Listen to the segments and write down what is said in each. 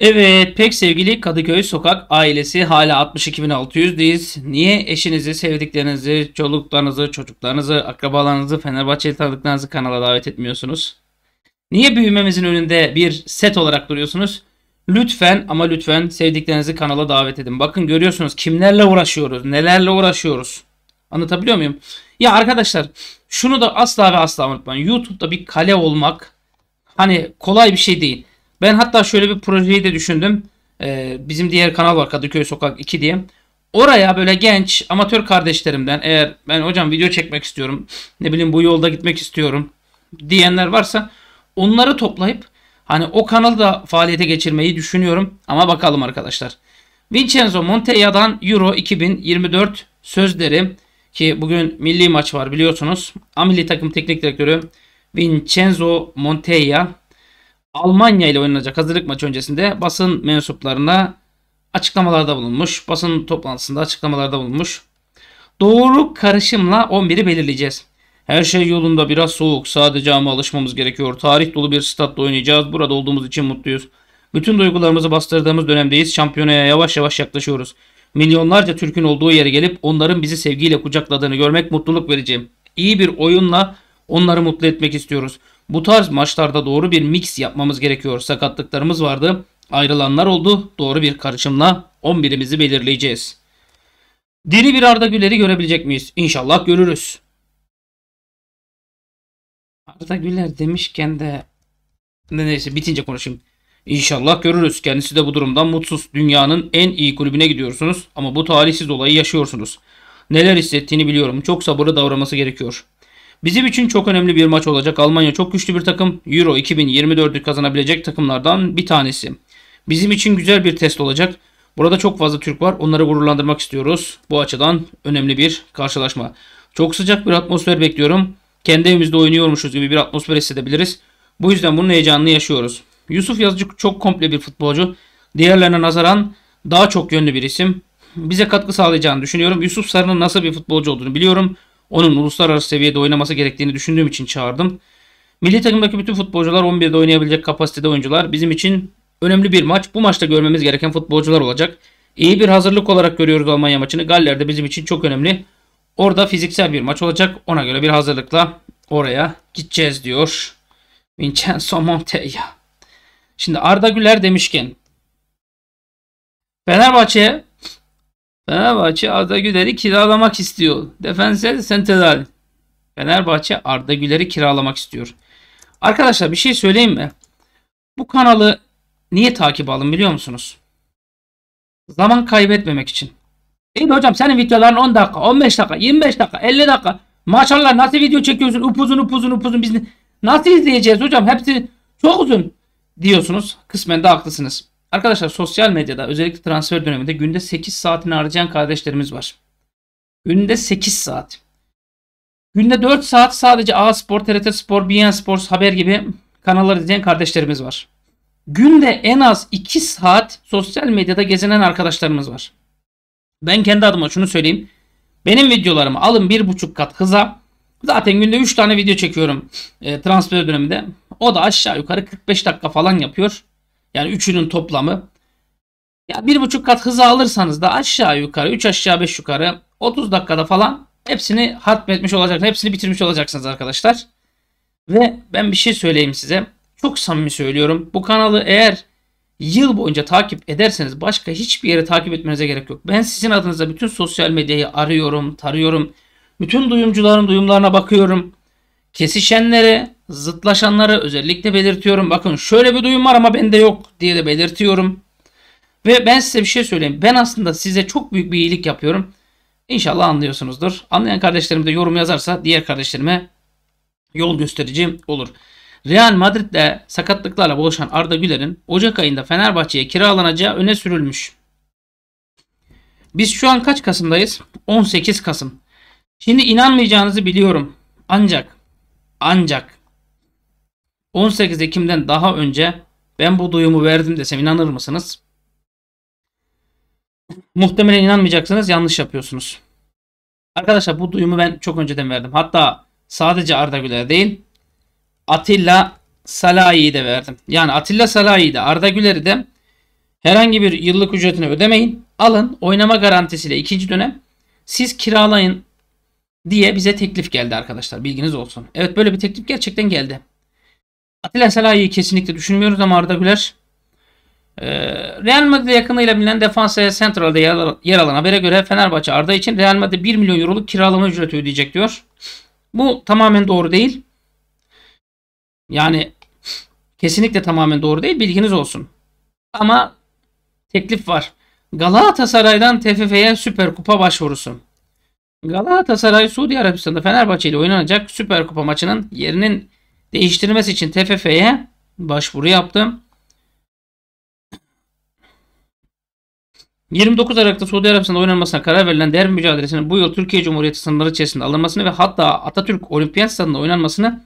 Evet pek sevgili Kadıköy Sokak ailesi hala 62.600'deyiz. Niye eşinizi, sevdiklerinizi, çoluklarınızı, çocuklarınızı, akrabalarınızı, Fenerbahçe'ye tanıdıklarınızı kanala davet etmiyorsunuz? Niye büyümemizin önünde bir set olarak duruyorsunuz? Lütfen ama lütfen sevdiklerinizi kanala davet edin. Bakın görüyorsunuz kimlerle uğraşıyoruz, nelerle uğraşıyoruz. Anlatabiliyor muyum? Ya arkadaşlar şunu da asla ve asla unutmayın. YouTube'da bir kale olmak hani kolay bir şey değil. Ben hatta şöyle bir projeyi de düşündüm. Ee, bizim diğer kanal var Kadıköy Sokak 2 diye. Oraya böyle genç amatör kardeşlerimden eğer ben hocam video çekmek istiyorum. Ne bileyim bu yolda gitmek istiyorum diyenler varsa onları toplayıp hani o kanalı da faaliyete geçirmeyi düşünüyorum. Ama bakalım arkadaşlar. Vincenzo Montella'dan Euro 2024 sözleri ki bugün milli maç var biliyorsunuz. Amili takım teknik direktörü Vincenzo Montella Almanya ile oynanacak hazırlık maçı öncesinde basın mensuplarına açıklamalarda bulunmuş. Basın toplantısında açıklamalarda bulunmuş. Doğru karışımla 11'i belirleyeceğiz. Her şey yolunda biraz soğuk. Sadece ama alışmamız gerekiyor. Tarih dolu bir statta oynayacağız. Burada olduğumuz için mutluyuz. Bütün duygularımızı bastırdığımız dönemdeyiz. Şampiyonaya yavaş yavaş yaklaşıyoruz. Milyonlarca Türk'ün olduğu yere gelip onların bizi sevgiyle kucakladığını görmek mutluluk vereceğim. İyi bir oyunla onları mutlu etmek istiyoruz. Bu tarz maçlarda doğru bir mix yapmamız gerekiyor. Sakatlıklarımız vardı. Ayrılanlar oldu. Doğru bir karışımla 11'imizi belirleyeceğiz. Diri bir Arda Güler'i görebilecek miyiz? İnşallah görürüz. Arda Güler demişken de ne neyse bitince konuşayım. İnşallah görürüz. Kendisi de bu durumdan mutsuz. Dünyanın en iyi kulübüne gidiyorsunuz ama bu talihsiz olayı yaşıyorsunuz. Neler hissettiğini biliyorum. Çok sabırlı davranması gerekiyor. Bizim için çok önemli bir maç olacak. Almanya çok güçlü bir takım. Euro 2024'ü kazanabilecek takımlardan bir tanesi. Bizim için güzel bir test olacak. Burada çok fazla Türk var. Onları gururlandırmak istiyoruz. Bu açıdan önemli bir karşılaşma. Çok sıcak bir atmosfer bekliyorum. Kendi evimizde oynuyormuşuz gibi bir atmosfer hissedebiliriz. Bu yüzden bunun heyecanını yaşıyoruz. Yusuf Yazıcı çok komple bir futbolcu. Diğerlerine nazaran daha çok yönlü bir isim. Bize katkı sağlayacağını düşünüyorum. Yusuf Sarı'nın nasıl bir futbolcu olduğunu biliyorum. Onun uluslararası seviyede oynaması gerektiğini düşündüğüm için çağırdım. Milli takımdaki bütün futbolcular 11'de oynayabilecek kapasitede oyuncular. Bizim için önemli bir maç. Bu maçta görmemiz gereken futbolcular olacak. İyi bir hazırlık olarak görüyoruz Almanya maçını. Galler de bizim için çok önemli. Orada fiziksel bir maç olacak. Ona göre bir hazırlıkla oraya gideceğiz diyor. Vincenzo Montoya. Şimdi Arda Güler demişken Fenerbahçe Fenerbahçe Arda Güler'i kiralamak istiyor. Defense Central. Fenerbahçe Arda Güler'i kiralamak istiyor. Arkadaşlar bir şey söyleyeyim mi? Bu kanalı niye takip alın biliyor musunuz? Zaman kaybetmemek için. İyi hocam senin videoların 10 dakika, 15 dakika, 25 dakika, 50 dakika. Maşallah nasıl video çekiyorsun? Upuzun upuzun upuzun. Biz nasıl izleyeceğiz hocam? Hepsi çok uzun diyorsunuz. Kısmen de haklısınız. Arkadaşlar sosyal medyada özellikle transfer döneminde günde 8 saatini harcayan kardeşlerimiz var. Günde 8 saat. Günde 4 saat sadece A Spor, TRT Spor, BN Spor, Haber gibi kanalları izleyen kardeşlerimiz var. Günde en az 2 saat sosyal medyada gezinen arkadaşlarımız var. Ben kendi adıma şunu söyleyeyim. Benim videolarımı alın 1.5 kat hıza. Zaten günde 3 tane video çekiyorum e, transfer döneminde. O da aşağı yukarı 45 dakika falan yapıyor. Yani üçünün toplamı. Ya bir buçuk kat hızı alırsanız da aşağı yukarı 3 aşağı 5 yukarı 30 dakikada falan hepsini hatmetmiş olacaksınız. Hepsini bitirmiş olacaksınız arkadaşlar. Ve ben bir şey söyleyeyim size. Çok samimi söylüyorum. Bu kanalı eğer yıl boyunca takip ederseniz başka hiçbir yere takip etmenize gerek yok. Ben sizin adınıza bütün sosyal medyayı arıyorum, tarıyorum. Bütün duyumcuların duyumlarına bakıyorum. Kesişenlere, zıtlaşanları özellikle belirtiyorum. Bakın şöyle bir duyum var ama bende yok diye de belirtiyorum. Ve ben size bir şey söyleyeyim. Ben aslında size çok büyük bir iyilik yapıyorum. İnşallah anlıyorsunuzdur. Anlayan kardeşlerim de yorum yazarsa diğer kardeşlerime yol gösterici olur. Real Madrid'de sakatlıklarla boğuşan Arda Güler'in Ocak ayında Fenerbahçe'ye kiralanacağı öne sürülmüş. Biz şu an kaç Kasım'dayız? 18 Kasım. Şimdi inanmayacağınızı biliyorum. Ancak ancak 18 Ekim'den daha önce ben bu duyumu verdim desem inanır mısınız? Muhtemelen inanmayacaksınız yanlış yapıyorsunuz. Arkadaşlar bu duyumu ben çok önceden verdim. Hatta sadece Arda Güler değil Atilla Salahi'yi de verdim. Yani Atilla Salahi'yi de Arda Güler'i de herhangi bir yıllık ücretini ödemeyin. Alın oynama garantisiyle ikinci dönem siz kiralayın diye bize teklif geldi arkadaşlar bilginiz olsun. Evet böyle bir teklif gerçekten geldi. Atilla Selahi'yi kesinlikle düşünmüyoruz ama Arda Güler. E, Real Madrid yakınıyla bilinen Defensa Central'da yer alan habere göre Fenerbahçe Arda için Real Madrid 1 milyon euroluk kiralama ücreti ödeyecek diyor. Bu tamamen doğru değil. Yani kesinlikle tamamen doğru değil bilginiz olsun. Ama teklif var. Galatasaray'dan TFF'ye Süper Kupa başvurusu. Galatasaray Suudi Arabistan'da Fenerbahçe ile oynanacak Süper Kupa maçının yerinin Değiştirmesi için TFF'ye başvuru yaptım. 29 Aralık'ta Suudi Arabistan'da oynanmasına karar verilen değer mücadelesinin bu yıl Türkiye Cumhuriyeti sınırları içerisinde alınmasını ve hatta Atatürk Olimpiyat Stadı'nda oynanmasını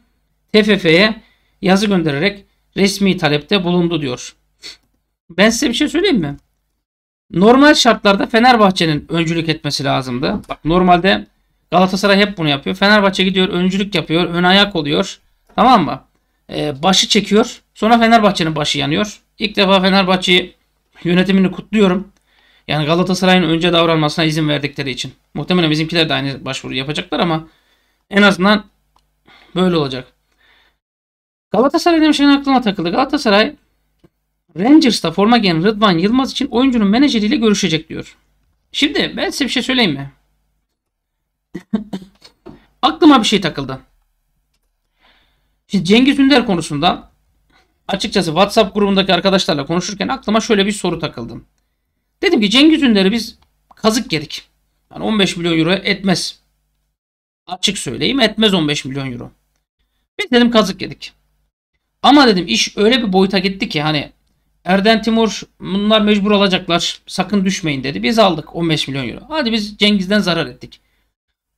TFF'ye yazı göndererek resmi talepte bulundu diyor. Ben size bir şey söyleyeyim mi? Normal şartlarda Fenerbahçe'nin öncülük etmesi lazımdı. Bak normalde Galatasaray hep bunu yapıyor. Fenerbahçe gidiyor öncülük yapıyor. Ön ayak oluyor. Tamam mı? Ee, başı çekiyor. Sonra Fenerbahçe'nin başı yanıyor. İlk defa Fenerbahçe yönetimini kutluyorum. Yani Galatasaray'ın önce davranmasına izin verdikleri için. Muhtemelen bizimkiler de aynı başvuru yapacaklar ama en azından böyle olacak. Galatasaray demişken aklıma takıldı. Galatasaray Rangers'ta forma giyen Rıdvan Yılmaz için oyuncunun menajeriyle görüşecek diyor. Şimdi ben size bir şey söyleyeyim mi? Aklıma bir şey takıldı. Şimdi Cengiz Ünder konusunda açıkçası WhatsApp grubundaki arkadaşlarla konuşurken aklıma şöyle bir soru takıldım. Dedim ki Cengiz Ünder'i biz kazık yedik. Yani 15 milyon euro etmez. Açık söyleyeyim etmez 15 milyon euro. Biz dedim kazık yedik. Ama dedim iş öyle bir boyuta gitti ki hani Erden Timur bunlar mecbur alacaklar. Sakın düşmeyin dedi. Biz aldık 15 milyon euro. Hadi biz Cengiz'den zarar ettik.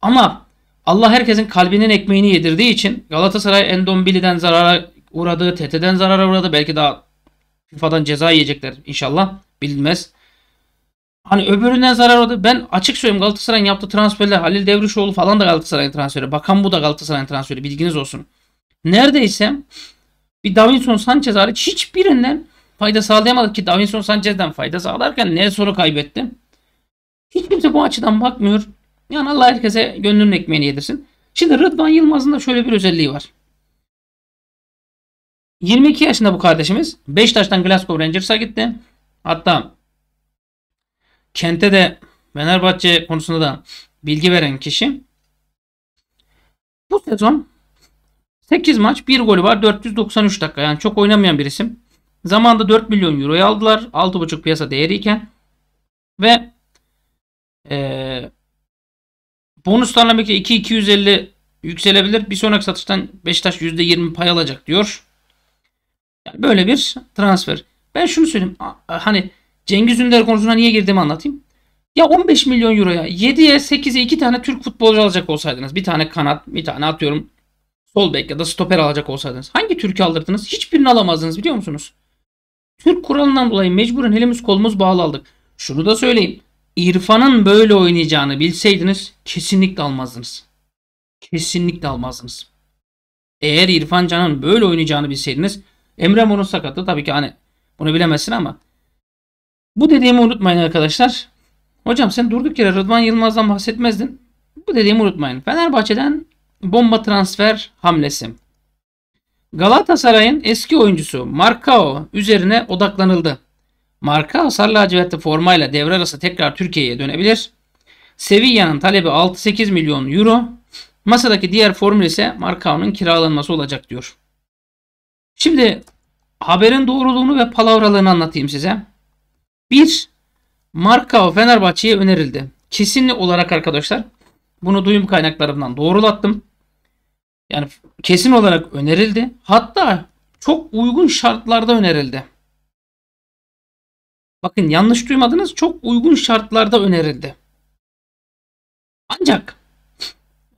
Ama Allah herkesin kalbinin ekmeğini yedirdiği için Galatasaray Endombili'den zarara uğradı, TT'den zarara uğradı. Belki daha FIFA'dan ceza yiyecekler inşallah. bilmez. Hani öbüründen zarar oldu. Ben açık söyleyeyim Galatasaray'ın yaptığı transferler Halil Devrişoğlu falan da Galatasaray'ın transferi. Bakan bu da Galatasaray'ın transferi. Bilginiz olsun. Neredeyse bir Davinson Sanchez hariç hiçbirinden fayda sağlayamadık ki Davinson Sanchez'den fayda sağlarken ne soru kaybettim. Hiç kimse bu açıdan bakmıyor. Yani Allah herkese gönlünün ekmeğini yedirsin. Şimdi Rıdvan Yılmaz'ın da şöyle bir özelliği var. 22 yaşında bu kardeşimiz Beşiktaş'tan Glasgow Rangers'a gitti. Hatta Kent'e de Fenerbahçe konusunda da bilgi veren kişi. Bu sezon 8 maç 1 golü var 493 dakika yani çok oynamayan bir isim. Zamanında 4 milyon euroya aldılar 6,5 piyasa değeriyken ve e, Bonuslarla ki 2 250 yükselebilir. Bir sonraki satıştan Beşiktaş %20 pay alacak diyor. Yani böyle bir transfer. Ben şunu söyleyeyim. Hani Cengiz Ünder konusuna niye girdiğimi anlatayım. Ya 15 milyon euroya 7'ye 8'e 2 tane Türk futbolcu alacak olsaydınız. Bir tane kanat bir tane atıyorum sol bek ya da stoper alacak olsaydınız. Hangi Türk'ü aldırdınız? Hiçbirini alamazdınız biliyor musunuz? Türk kuralından dolayı mecburen elimiz kolumuz bağlı aldık. Şunu da söyleyeyim. İrfan'ın böyle oynayacağını bilseydiniz kesinlikle almazdınız. Kesinlikle almazdınız. Eğer İrfan Can'ın böyle oynayacağını bilseydiniz Emre Mor'un sakatlığı tabii ki hani bunu bilemezsin ama bu dediğimi unutmayın arkadaşlar. Hocam sen durduk yere Rıdvan Yılmaz'dan bahsetmezdin. Bu dediğimi unutmayın. Fenerbahçe'den bomba transfer hamlesi. Galatasaray'ın eski oyuncusu Marcao üzerine odaklanıldı. Marka sarı lacivertli formayla devre arası tekrar Türkiye'ye dönebilir. Sevilla'nın talebi 6-8 milyon euro. Masadaki diğer formül ise Marka'nın kiralanması olacak diyor. Şimdi haberin doğruluğunu ve palavralığını anlatayım size. 1. Marka, Fenerbahçe'ye önerildi. Kesinli olarak arkadaşlar bunu duyum kaynaklarımdan doğrulattım. Yani kesin olarak önerildi. Hatta çok uygun şartlarda önerildi. Bakın yanlış duymadınız çok uygun şartlarda önerildi. Ancak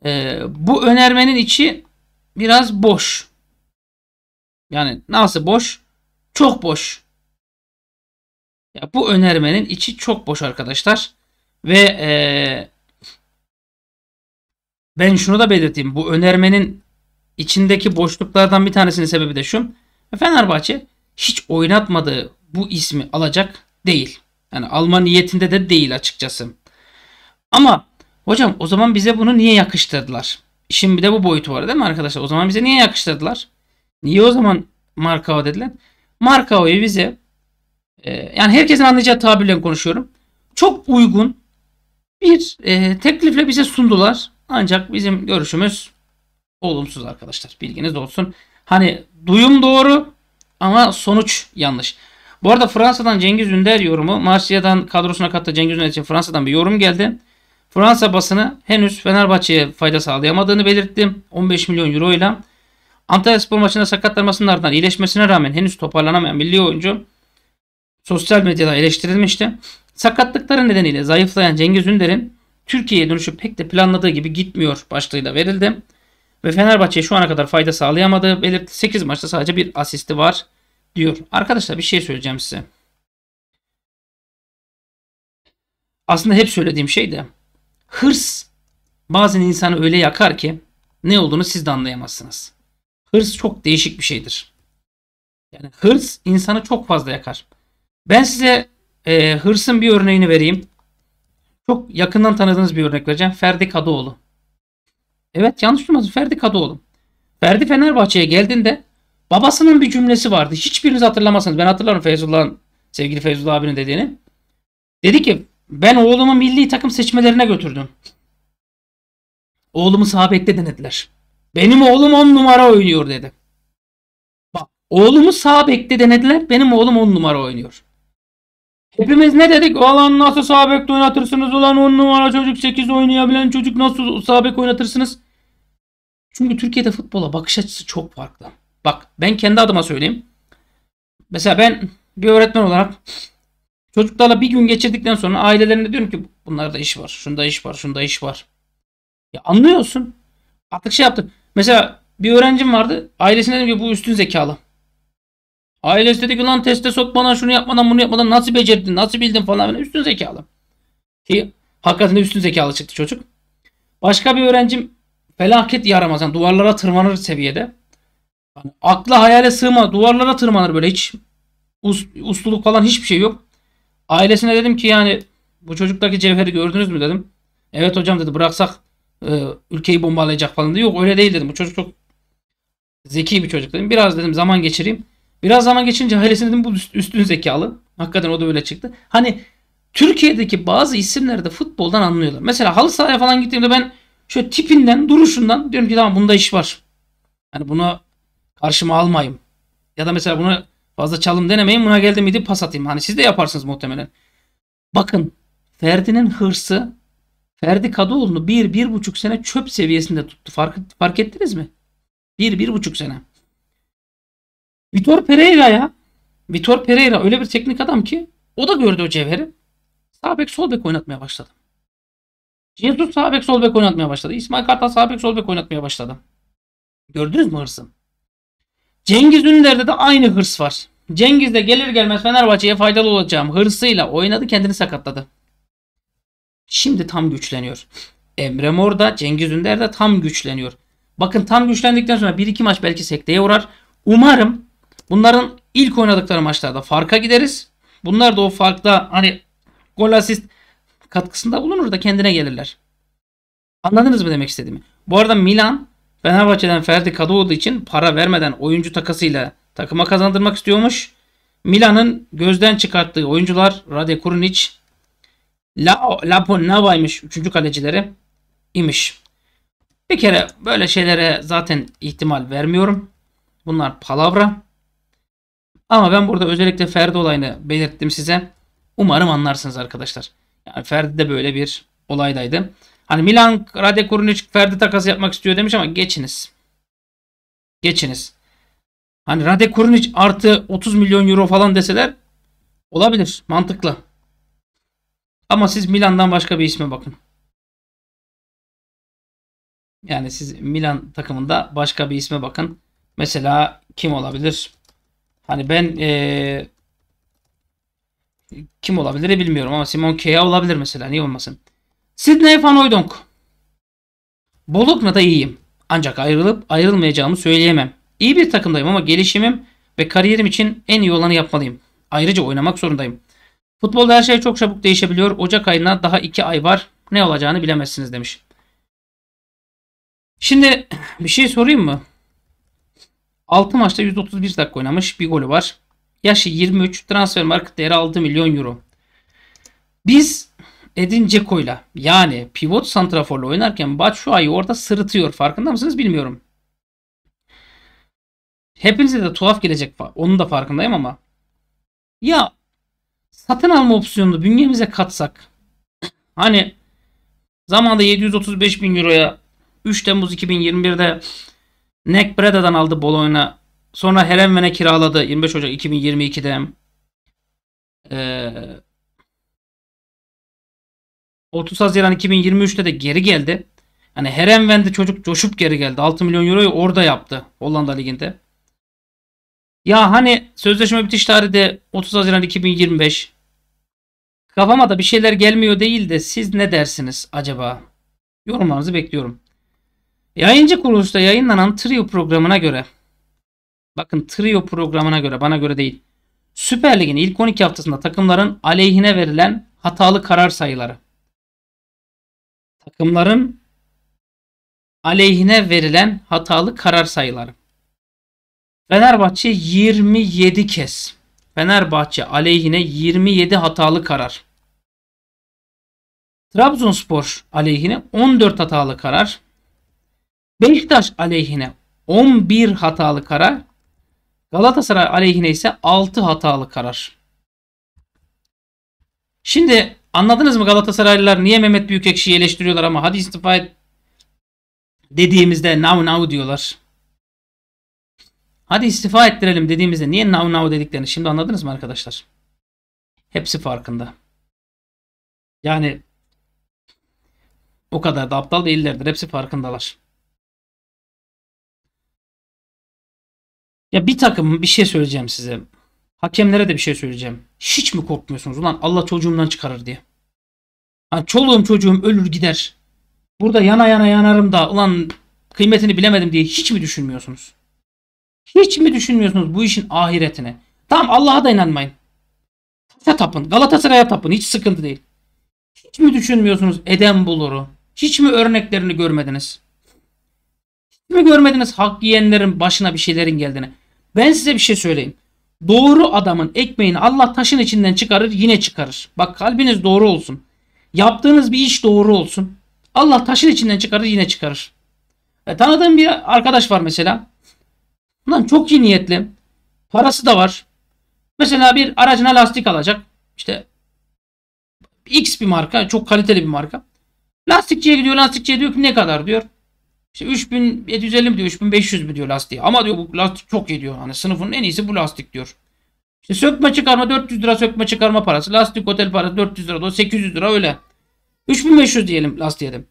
e, bu önermenin içi biraz boş. Yani nasıl boş? Çok boş. Ya bu önermenin içi çok boş arkadaşlar. Ve e, ben şunu da belirteyim. Bu önermenin içindeki boşluklardan bir tanesinin sebebi de şu. Fenerbahçe hiç oynatmadığı bu ismi alacak değil. Yani alma niyetinde de değil açıkçası. Ama hocam o zaman bize bunu niye yakıştırdılar? İşin bir de bu boyutu var değil mi arkadaşlar? O zaman bize niye yakıştırdılar? Niye o zaman Markova dediler? Markova'yı bize e, yani herkesin anlayacağı tabirle konuşuyorum. Çok uygun bir e, teklifle bize sundular. Ancak bizim görüşümüz olumsuz arkadaşlar. Bilginiz olsun. Hani duyum doğru ama sonuç yanlış. Bu arada Fransa'dan Cengiz Ünder yorumu. Marsilya'dan kadrosuna kattı Cengiz Ünder için Fransa'dan bir yorum geldi. Fransa basını henüz Fenerbahçe'ye fayda sağlayamadığını belirtti. 15 milyon euro ile Antalya Spor maçında sakatlanmasının ardından iyileşmesine rağmen henüz toparlanamayan milli oyuncu sosyal medyada eleştirilmişti. Sakatlıkları nedeniyle zayıflayan Cengiz Ünder'in Türkiye'ye dönüşü pek de planladığı gibi gitmiyor başlığıyla verildi. Ve Fenerbahçe şu ana kadar fayda sağlayamadığı belirtti. 8 maçta sadece bir asisti var diyor. Arkadaşlar bir şey söyleyeceğim size. Aslında hep söylediğim şey de hırs bazen insanı öyle yakar ki ne olduğunu siz de anlayamazsınız. Hırs çok değişik bir şeydir. Yani hırs insanı çok fazla yakar. Ben size e, hırsın bir örneğini vereyim. Çok yakından tanıdığınız bir örnek vereceğim. Ferdi Kadıoğlu. Evet yanlış duymadınız. Ferdi Kadıoğlu. Ferdi Fenerbahçe'ye geldiğinde Babasının bir cümlesi vardı. Hiçbiriniz hatırlamazsınız. Ben hatırlarım Feyzullah'ın sevgili Feyzullah abinin dediğini. Dedi ki ben oğlumu milli takım seçmelerine götürdüm. Oğlumu sabekte denediler. Benim oğlum on numara oynuyor dedi. Bak oğlumu sabekte denediler. Benim oğlum on numara oynuyor. Hepimiz ne dedik? Ulan nasıl sabekte oynatırsınız? Ulan on numara çocuk 8 oynayabilen çocuk nasıl sabek oynatırsınız? Çünkü Türkiye'de futbola bakış açısı çok farklı. Bak ben kendi adıma söyleyeyim. Mesela ben bir öğretmen olarak çocuklarla bir gün geçirdikten sonra ailelerine diyorum ki bunlarda iş var, şunda iş var, şunda iş var. Ya anlıyorsun. Artık şey yaptım. Mesela bir öğrencim vardı. Ailesine dedim ki bu üstün zekalı. Ailesi dedi ki lan teste sokmadan şunu yapmadan bunu yapmadan nasıl becerdin nasıl bildin falan böyle üstün zekalı. Ki hakikaten üstün zekalı çıktı çocuk. Başka bir öğrencim felaket yaramazan duvarlara tırmanır seviyede. Akla hayale sığma duvarlara tırmanır böyle hiç us, usluluk falan hiçbir şey yok. Ailesine dedim ki yani bu çocuktaki cevheri gördünüz mü dedim. Evet hocam dedi bıraksak e, ülkeyi bombalayacak falan diyor. Yok öyle değil dedim. Bu çocuk çok zeki bir çocuk dedim. Biraz dedim zaman geçireyim. Biraz zaman geçince ailesine dedim bu üstün zekalı. Hakikaten o da öyle çıktı. Hani Türkiye'deki bazı isimleri de futboldan anlıyorlar. Mesela halı sahaya falan gittiğimde ben şöyle tipinden, duruşundan diyorum ki tamam bunda iş var. Yani buna karşıma almayayım. Ya da mesela bunu fazla çalım denemeyin buna geldi miydi pas atayım. Hani siz de yaparsınız muhtemelen. Bakın Ferdi'nin hırsı Ferdi Kadıoğlu'nu bir, bir buçuk sene çöp seviyesinde tuttu. Fark, fark ettiniz mi? Bir, bir buçuk sene. Vitor Pereira ya. Vitor Pereira öyle bir teknik adam ki o da gördü o cevheri. Sağ bek sol bek oynatmaya başladı. Jesus sağ bek sol bek oynatmaya başladı. İsmail Kartal sağ bek sol bek oynatmaya başladı. Gördünüz mü hırsın? Cengiz Ünder'de de aynı hırs var. Cengiz de gelir gelmez Fenerbahçe'ye faydalı olacağım hırsıyla oynadı kendini sakatladı. Şimdi tam güçleniyor. Emre Mor da Cengiz Ünder de tam güçleniyor. Bakın tam güçlendikten sonra 1-2 maç belki sekteye uğrar. Umarım bunların ilk oynadıkları maçlarda farka gideriz. Bunlar da o farkta hani gol asist katkısında bulunur da kendine gelirler. Anladınız mı demek istediğimi? Bu arada Milan Fenerbahçe'den Ferdi Kadıoğlu için para vermeden oyuncu takasıyla takıma kazandırmak istiyormuş. Milan'ın gözden çıkarttığı oyuncular Rade Kurunic, La, Laponava'ymış 3. kalecileri imiş. Bir kere böyle şeylere zaten ihtimal vermiyorum. Bunlar palavra. Ama ben burada özellikle Ferdi olayını belirttim size. Umarım anlarsınız arkadaşlar. Yani Ferdi de böyle bir olaydaydı. Hani Milan Rade Kurunic Ferdi takası yapmak istiyor demiş ama geçiniz. Geçiniz. Hani Rade artı 30 milyon euro falan deseler olabilir. Mantıklı. Ama siz Milan'dan başka bir isme bakın. Yani siz Milan takımında başka bir isme bakın. Mesela kim olabilir? Hani ben ee, kim olabilir bilmiyorum ama Simon Kea olabilir mesela. Niye olmasın? Sidney Van Hooydonk. Bologna'da iyiyim. Ancak ayrılıp ayrılmayacağımı söyleyemem. İyi bir takımdayım ama gelişimim ve kariyerim için en iyi olanı yapmalıyım. Ayrıca oynamak zorundayım. Futbolda her şey çok çabuk değişebiliyor. Ocak ayına daha 2 ay var. Ne olacağını bilemezsiniz demiş. Şimdi bir şey sorayım mı? 6 maçta 131 dakika oynamış. Bir golü var. Yaşı 23. Transfer market değeri 6 milyon euro. Biz Edin Ceko'yla yani pivot santraforla oynarken Batshuayi orada sırıtıyor. Farkında mısınız bilmiyorum. Hepinize de tuhaf gelecek. Onun da farkındayım ama. Ya satın alma opsiyonunu bünyemize katsak. Hani zamanda 735 bin euroya 3 Temmuz 2021'de Neck Breda'dan aldı Bologna. Sonra Herenven'e kiraladı 25 Ocak 2022'de. Ee, 30 Haziran 2023'te de geri geldi. Hani Herenvende çocuk coşup geri geldi. 6 milyon euroyu orada yaptı Hollanda Ligi'nde. Ya hani sözleşme bitiş tarihi de 30 Haziran 2025. Kafama da bir şeyler gelmiyor değil de siz ne dersiniz acaba? Yorumlarınızı bekliyorum. Yayıncı kuruluşta yayınlanan Trio programına göre bakın Trio programına göre bana göre değil. Süper Lig'in ilk 12 haftasında takımların aleyhine verilen hatalı karar sayıları takımların aleyhine verilen hatalı karar sayıları. Fenerbahçe 27 kez. Fenerbahçe aleyhine 27 hatalı karar. Trabzonspor aleyhine 14 hatalı karar. Beşiktaş aleyhine 11 hatalı karar. Galatasaray aleyhine ise 6 hatalı karar. Şimdi Anladınız mı Galatasaraylılar niye Mehmet Büyükekşi'yi eleştiriyorlar ama hadi istifa et dediğimizde now now diyorlar. Hadi istifa ettirelim dediğimizde niye now now dediklerini şimdi anladınız mı arkadaşlar? Hepsi farkında. Yani o kadar da aptal değillerdir. Hepsi farkındalar. Ya bir takım bir şey söyleyeceğim size. Hakemlere de bir şey söyleyeceğim. Hiç mi korkmuyorsunuz? Ulan Allah çocuğumdan çıkarır diye. Yani çoluğum çocuğum ölür gider. Burada yana yana yanarım da ulan kıymetini bilemedim diye hiç mi düşünmüyorsunuz? Hiç mi düşünmüyorsunuz bu işin ahiretine? Tamam Allah'a da inanmayın. Taşa tapın. Galatasaray'a tapın. Hiç sıkıntı değil. Hiç mi düşünmüyorsunuz Eden Bulur'u? Hiç mi örneklerini görmediniz? Hiç mi görmediniz hak yiyenlerin başına bir şeylerin geldiğini? Ben size bir şey söyleyeyim. Doğru adamın ekmeğini Allah taşın içinden çıkarır yine çıkarır. Bak kalbiniz doğru olsun. Yaptığınız bir iş doğru olsun. Allah taşın içinden çıkarır yine çıkarır. E, tanıdığım bir arkadaş var mesela. Lan çok iyi niyetli. Parası da var. Mesela bir aracına lastik alacak. İşte X bir marka. Çok kaliteli bir marka. Lastikçiye gidiyor. Lastikçiye diyor ki ne kadar diyor. İşte 3750 mi diyor 3500 mi diyor lastiği. Ama diyor bu lastik çok iyi diyor. Hani sınıfının en iyisi bu lastik diyor. İşte sökme çıkarma 400 lira sökme çıkarma parası. Lastik otel parası 400 lira 800 lira öyle. 3500 diyelim lastiğe de.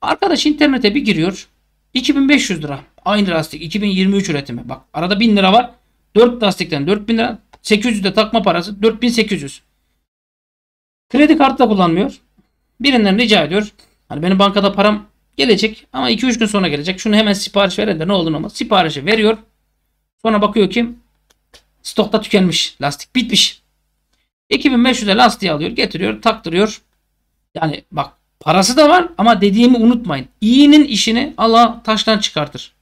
Arkadaş internete bir giriyor. 2500 lira. Aynı lastik 2023 üretimi. Bak arada 1000 lira var. 4 lastikten 4000 lira. 800 de takma parası 4800. Kredi kartı da kullanmıyor. Birinden rica ediyor. Hani benim bankada param Gelecek ama 2-3 gün sonra gelecek. Şunu hemen sipariş veren de ne olur ama siparişi veriyor. Sonra bakıyor ki stokta tükenmiş lastik bitmiş. 2500'e lastiği alıyor getiriyor taktırıyor. Yani bak parası da var ama dediğimi unutmayın. İyinin işini Allah taştan çıkartır.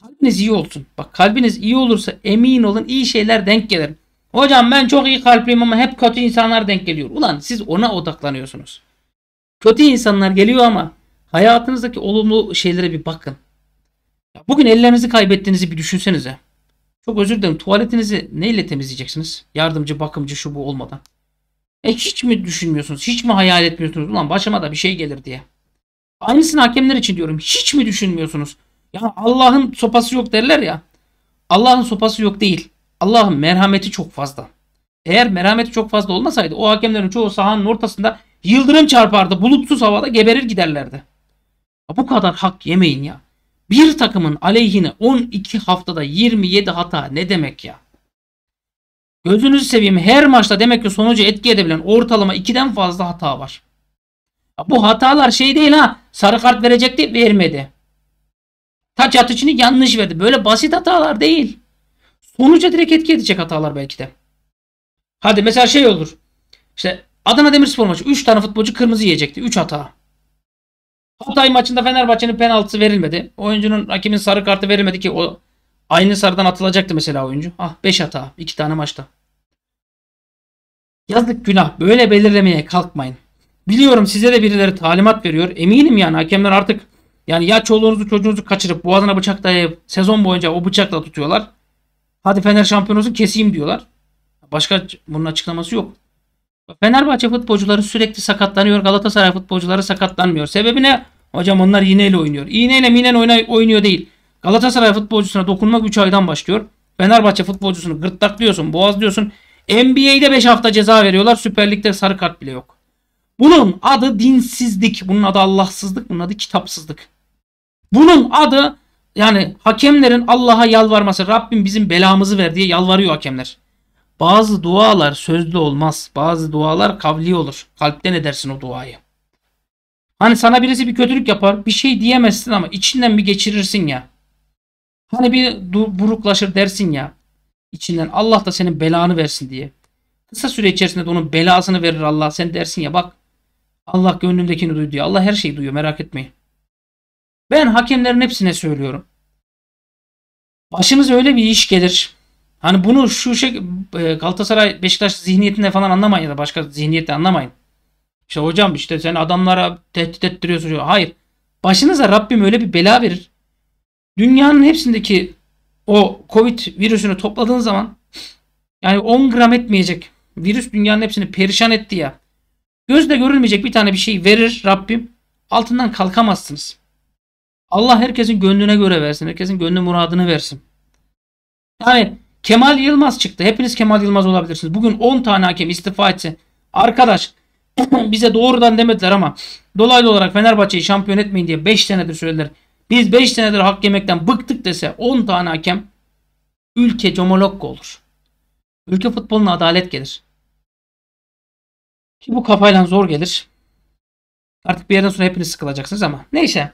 Kalbiniz iyi olsun. Bak kalbiniz iyi olursa emin olun iyi şeyler denk gelir. Hocam ben çok iyi kalpliyim ama hep kötü insanlar denk geliyor. Ulan siz ona odaklanıyorsunuz. Kötü insanlar geliyor ama Hayatınızdaki olumlu şeylere bir bakın. Bugün ellerinizi kaybettiğinizi bir düşünsenize. Çok özür dilerim. Tuvaletinizi neyle temizleyeceksiniz? Yardımcı, bakımcı şu bu olmadan. E hiç mi düşünmüyorsunuz? Hiç mi hayal etmiyorsunuz? Ulan başıma da bir şey gelir diye. Aynısını hakemler için diyorum. Hiç mi düşünmüyorsunuz? Ya Allah'ın sopası yok derler ya. Allah'ın sopası yok değil. Allah'ın merhameti çok fazla. Eğer merhameti çok fazla olmasaydı o hakemlerin çoğu sahanın ortasında yıldırım çarpardı. Bulutsuz havada geberir giderlerdi. Ya bu kadar hak yemeyin ya. Bir takımın aleyhine 12 haftada 27 hata ne demek ya? Gözünüzü seveyim her maçta demek ki sonucu etki edebilen ortalama 2'den fazla hata var. Ya bu hatalar şey değil ha. Sarı kart verecekti vermedi. Taç atışını yanlış verdi. Böyle basit hatalar değil. Sonuca direkt etki edecek hatalar belki de. Hadi mesela şey olur. İşte Adana Demirspor maçı 3 tane futbolcu kırmızı yiyecekti. 3 hata. Hatay maçında Fenerbahçe'nin penaltısı verilmedi. Oyuncunun rakibin sarı kartı verilmedi ki o aynı sarıdan atılacaktı mesela oyuncu. Ah 5 hata 2 tane maçta. Yazık günah böyle belirlemeye kalkmayın. Biliyorum size de birileri talimat veriyor. Eminim yani hakemler artık yani ya çoluğunuzu çocuğunuzu kaçırıp boğazına bıçak dayayıp sezon boyunca o bıçakla tutuyorlar. Hadi Fener şampiyon olsun keseyim diyorlar. Başka bunun açıklaması yok. Fenerbahçe futbolcuları sürekli sakatlanıyor. Galatasaray futbolcuları sakatlanmıyor. Sebebi ne? Hocam onlar iğneyle oynuyor. İğneyle minen oynay oynuyor değil. Galatasaray futbolcusuna dokunmak 3 aydan başlıyor. Fenerbahçe futbolcusunu gırtlaklıyorsun, boğazlıyorsun. NBA'de 5 hafta ceza veriyorlar. Süper Lig'de sarı kart bile yok. Bunun adı dinsizlik. Bunun adı Allahsızlık. Bunun adı kitapsızlık. Bunun adı yani hakemlerin Allah'a yalvarması. Rabbim bizim belamızı ver diye yalvarıyor hakemler. Bazı dualar sözlü olmaz. Bazı dualar kavli olur. Kalpten edersin o duayı. Hani sana birisi bir kötülük yapar. Bir şey diyemezsin ama içinden bir geçirirsin ya. Hani bir buruklaşır dersin ya. İçinden Allah da senin belanı versin diye. Kısa süre içerisinde de onun belasını verir Allah. Sen dersin ya bak Allah gönlümdekini duyuyor. ya. Allah her şeyi duyuyor merak etmeyin. Ben hakemlerin hepsine söylüyorum. Başınız öyle bir iş gelir. Hani bunu şu şey e, Galatasaray Beşiktaş zihniyetinde falan anlamayın ya da başka zihniyette anlamayın. İşte hocam işte sen adamlara tehdit ettiriyorsun. Hayır. Başınıza Rabbim öyle bir bela verir. Dünyanın hepsindeki o Covid virüsünü topladığın zaman yani 10 gram etmeyecek. Virüs dünyanın hepsini perişan etti ya. Gözle görülmeyecek bir tane bir şey verir Rabbim. Altından kalkamazsınız. Allah herkesin gönlüne göre versin. Herkesin gönlü muradını versin. Yani Kemal Yılmaz çıktı. Hepiniz Kemal Yılmaz olabilirsiniz. Bugün 10 tane hakem istifa etse. Arkadaş bize doğrudan demediler ama dolaylı olarak Fenerbahçe'yi şampiyon etmeyin diye 5 senedir söylediler. Biz 5 senedir hak yemekten bıktık dese 10 tane hakem ülke comolokko olur. Ülke futboluna adalet gelir. Ki bu kafayla zor gelir. Artık bir yerden sonra hepiniz sıkılacaksınız ama. Neyse.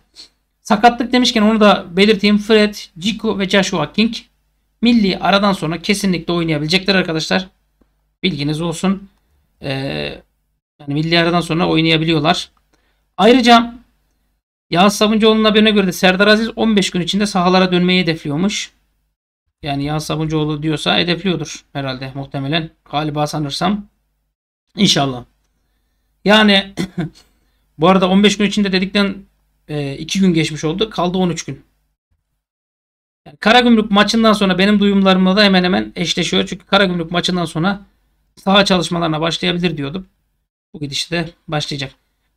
Sakatlık demişken onu da belirteyim. Fred, Ciku ve Joshua King Milli aradan sonra kesinlikle oynayabilecekler arkadaşlar. Bilginiz olsun. Ee, yani milli aradan sonra oynayabiliyorlar. Ayrıca Yağız Sabuncuoğlu'nun haberine göre de Serdar Aziz 15 gün içinde sahalara dönmeyi hedefliyormuş. Yani Yağız Sabuncuoğlu diyorsa hedefliyordur herhalde muhtemelen. Galiba sanırsam. İnşallah. Yani bu arada 15 gün içinde dedikten 2 e, gün geçmiş oldu. Kaldı 13 gün. Yani Karagümrük maçından sonra benim duyumlarımla da hemen hemen eşleşiyor. Çünkü Karagümrük maçından sonra saha çalışmalarına başlayabilir diyordum. Bu gidişte de başlayacak.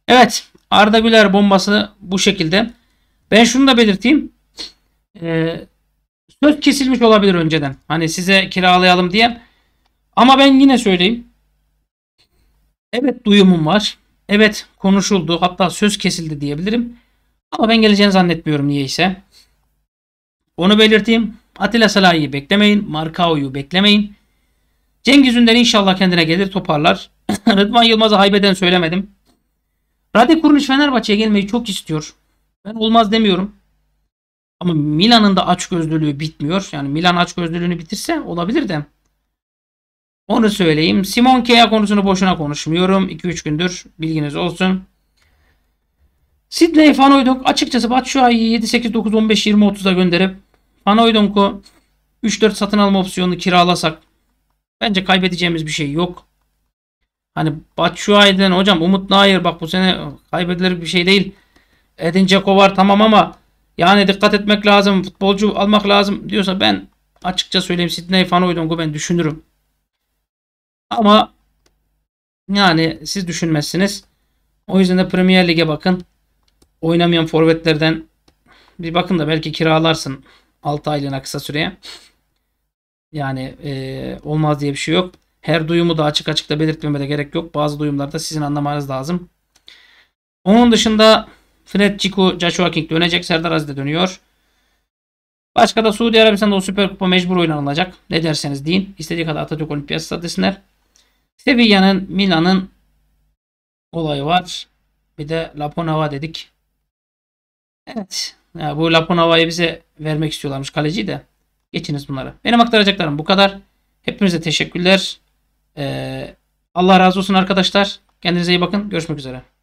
Evet Arda Güler bombası bu şekilde. Ben şunu da belirteyim. Ee, söz kesilmiş olabilir önceden. Hani size kiralayalım diye. Ama ben yine söyleyeyim. Evet duyumum var. Evet konuşuldu. Hatta söz kesildi diyebilirim. Ama ben geleceğini zannetmiyorum niyeyse. Onu belirteyim. Atilla Salahi'yi beklemeyin. Markao'yu beklemeyin. Cengiz Ünder inşallah kendine gelir toparlar. Rıdvan Yılmaz'ı haybeden söylemedim. Rade Kurniş Fenerbahçe'ye gelmeyi çok istiyor. Ben olmaz demiyorum. Ama Milan'ın da açgözlülüğü bitmiyor. Yani Milan açgözlülüğünü bitirse olabilir de. Onu söyleyeyim. Simon Kea konusunu boşuna konuşmuyorum. 2-3 gündür bilginiz olsun. Sidney Fanoydok açıkçası Batshuayi'yi 7, 8, 9, 15, 20, 30'da gönderip Panoydonk'u 3-4 satın alma opsiyonunu kiralasak bence kaybedeceğimiz bir şey yok. Hani Batshuayi'den hocam Umut Nair bak bu sene kaybedilir bir şey değil. Edin Dzeko var tamam ama yani dikkat etmek lazım. Futbolcu almak lazım diyorsa ben açıkça söyleyeyim Sidney Fanoydong'u ben düşünürüm. Ama yani siz düşünmezsiniz. O yüzden de Premier Lig'e bakın. Oynamayan forvetlerden bir bakın da belki kiralarsın. 6 aylığına kısa süreye. Yani e, olmaz diye bir şey yok. Her duyumu da açık açıkta da belirtmeme de gerek yok. Bazı duyumlarda sizin anlamanız lazım. Onun dışında Fred Ciku, Joshua King dönecek. Serdar Aziz de dönüyor. Başka da Suudi Arabistan'da o Süper Kupa mecbur oynanılacak. Ne derseniz deyin. İstediği kadar Atatürk Olimpiyat Stadyumunlar. Sevilla'nın, Milan'ın olayı var. Bir de Laponava dedik. Evet. Ee, bu Laponova'yı bize vermek istiyorlarmış kaleci de. Geçiniz bunları. Benim aktaracaklarım bu kadar. Hepinize teşekkürler. Ee, Allah razı olsun arkadaşlar. Kendinize iyi bakın. Görüşmek üzere.